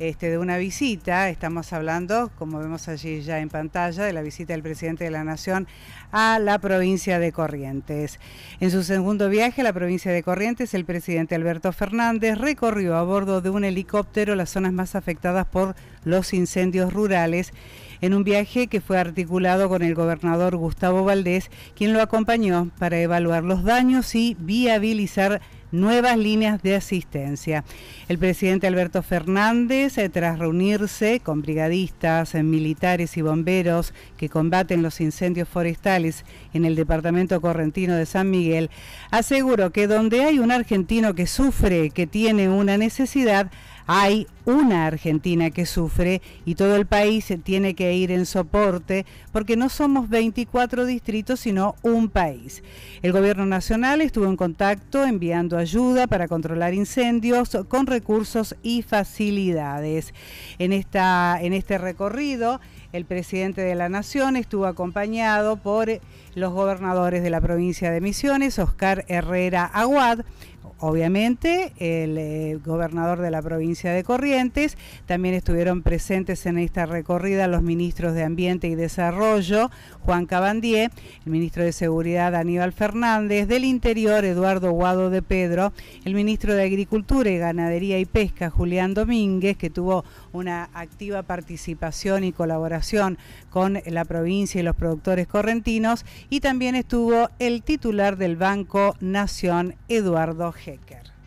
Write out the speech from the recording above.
Este, de una visita. Estamos hablando, como vemos allí ya en pantalla, de la visita del presidente de la Nación a la provincia de Corrientes. En su segundo viaje a la provincia de Corrientes, el presidente Alberto Fernández recorrió a bordo de un helicóptero las zonas más afectadas por los incendios rurales en un viaje que fue articulado con el gobernador Gustavo Valdés, quien lo acompañó para evaluar los daños y viabilizar nuevas líneas de asistencia. El presidente Alberto Fernández, eh, tras reunirse con brigadistas, eh, militares y bomberos que combaten los incendios forestales en el departamento correntino de San Miguel, aseguró que donde hay un argentino que sufre, que tiene una necesidad, hay una Argentina que sufre y todo el país tiene que ir en soporte porque no somos 24 distritos sino un país. El gobierno nacional estuvo en contacto enviando ayuda para controlar incendios con recursos y facilidades. En, esta, en este recorrido el presidente de la Nación estuvo acompañado por los gobernadores de la provincia de Misiones, Oscar Herrera Aguad, obviamente el eh, gobernador de la provincia de Corrientes. También estuvieron presentes en esta recorrida los ministros de Ambiente y Desarrollo, Juan Cabandier, el ministro de Seguridad, Aníbal Fernández, del Interior, Eduardo Guado de Pedro, el ministro de Agricultura y Ganadería y Pesca, Julián Domínguez, que tuvo una activa participación y colaboración con la provincia y los productores correntinos, y también estuvo el titular del Banco Nación, Eduardo Hecker.